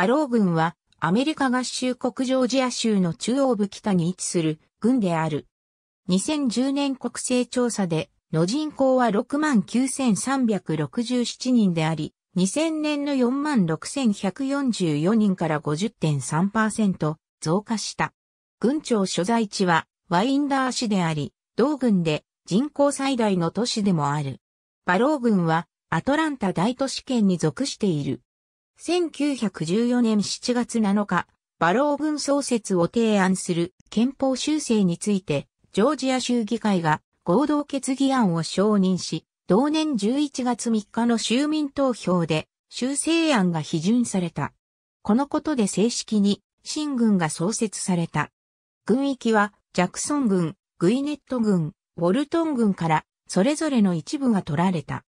バロー軍は、アメリカ合衆国ジョージア州の中央部北に位置する軍である。2010年国勢調査で、の人口は69,367人であり、2000年の46,144人から50.3%増加した。軍庁所在地はワインダー市であり、同軍で人口最大の都市でもある。バロー軍はアトランタ大都市圏に属している。1914年7月7日、バロー軍創設を提案する憲法修正について、ジョージア州議会が合同決議案を承認し、同年11月3日の州民投票で修正案が批准された。このことで正式に新軍が創設された。軍域はジャクソン軍、グイネット軍、ウォルトン軍からそれぞれの一部が取られた。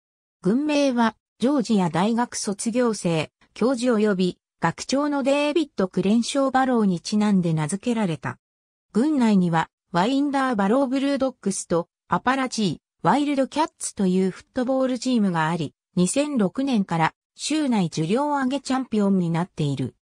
軍名はジョージア大学卒業生教授及び学長のデービッド・クレンショー・バローにちなんで名付けられた。軍内には、ワインダー・バロー・ブルードックスと、アパラチー、ワイルド・キャッツというフットボールチームがあり、2006年から州内受領上げチャンピオンになっている。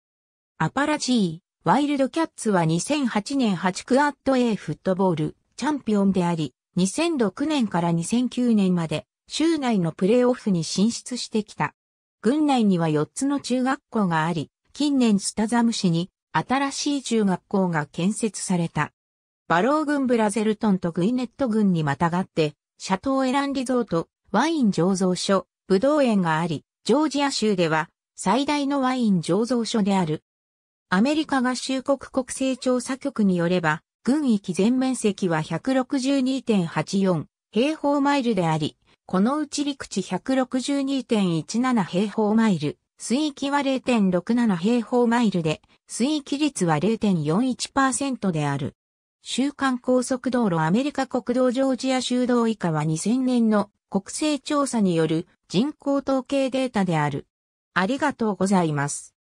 アパラチー、ワイルド・キャッツは2008年8クアット A フットボールチャンピオンであり、2006年から2009年まで州内のプレーオフに進出してきた。郡内には4つの中学校があり、近年スタザム市に新しい中学校が建設された。バロー郡ブラゼルトンとグイネット郡にまたがって、シャトーエランリゾート、ワイン醸造所、ブドウ園があり、ジョージア州では最大のワイン醸造所である。アメリカ合衆国国勢調査局によれば、郡域全面積は162.84平方マイルであり、このうち陸地162.17平方マイル、水域は0.67平方マイルで、水域率は0.41%である。週間高速道路アメリカ国道ジョージア州道以下は2000年の国勢調査による人口統計データである。ありがとうございます。